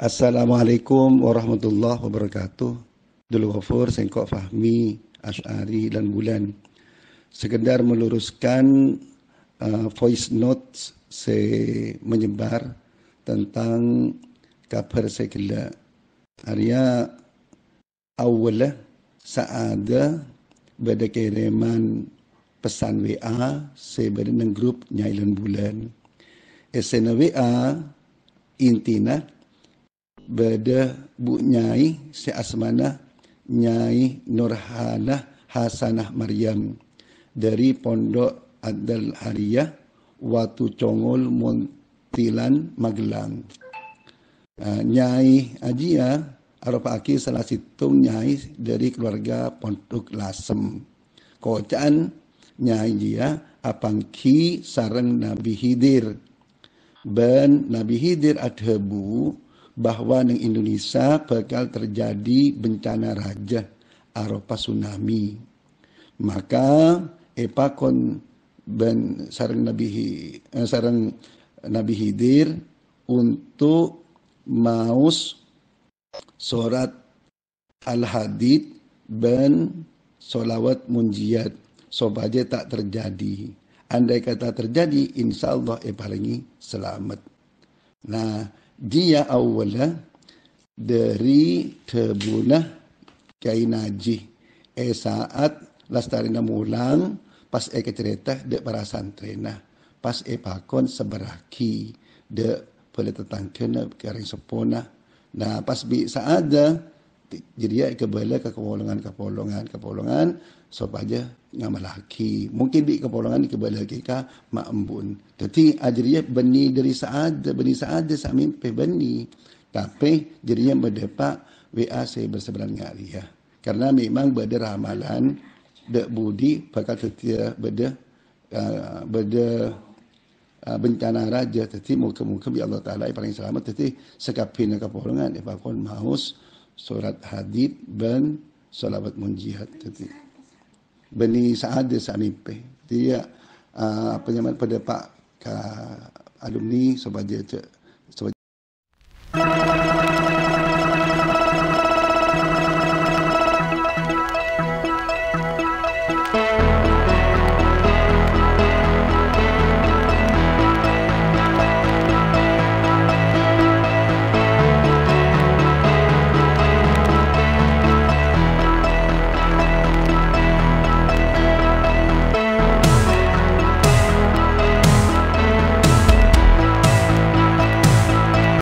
Assalamualaikum warahmatullahi wabarakatuh. Dulu wafur Sengkok Fahmi Ash'ari dan Bulan. Sekedar meluruskan uh, voice note se menyebar tentang kabar sekela. Arya awal saada pada kiriman pesan WA sebenarnya grup Nyailan Bulan. SNWA intina Bada Bu Nyai Si Asmana Nyai Nurhana Hasanah Maryam dari Pondok Adal Hariyah Watu Congol Montilan Magelang. Uh, nyai Ajia Arab Aki salah satu nyai dari keluarga Pondok Lasem. Kocan Nyai Ajia Apangki Sarang Nabi Hidir. Ben Nabi Hidir Adhebu bahwa di Indonesia bakal terjadi bencana raja aropa tsunami. Maka epakon ben sarang Nabi eh, sarang Nabi Hidir untuk maus surat al hadid ben solawat munjiat sobaje tak terjadi. Andai kata terjadi, insya Allah epalengi selamat. Nah, dia awalnya dari tebuna kai naji e eh, saat lastari na mulang pas e eh kereta de para santrena pas e pakon seberaki de boleh tetangkena karing sepona Nah pas bi saada jadi ya ke bela ke kepolongan kepolongan kepolongan sop aja ngam laki mungkin di kepolongan ke bela ke kah, mak embun tapi ajriya benih dari saat benih saat de samin pe beni tapi jadinya berdepa wa se berseberang ngari ya karena memang berde ramalan dek budi bakal setia berde uh, berde uh, bencana raja tetapi muka-muka bi Allah Ta'ala yang paling selamat tetapi sekapin dan kepolongan dia bakal maus surat hadid dan salawat munjihad tadi. Bani Sa'ad Sanipe. Dia uh, penyamat pada Pak Ka, alumni sebagai sebagai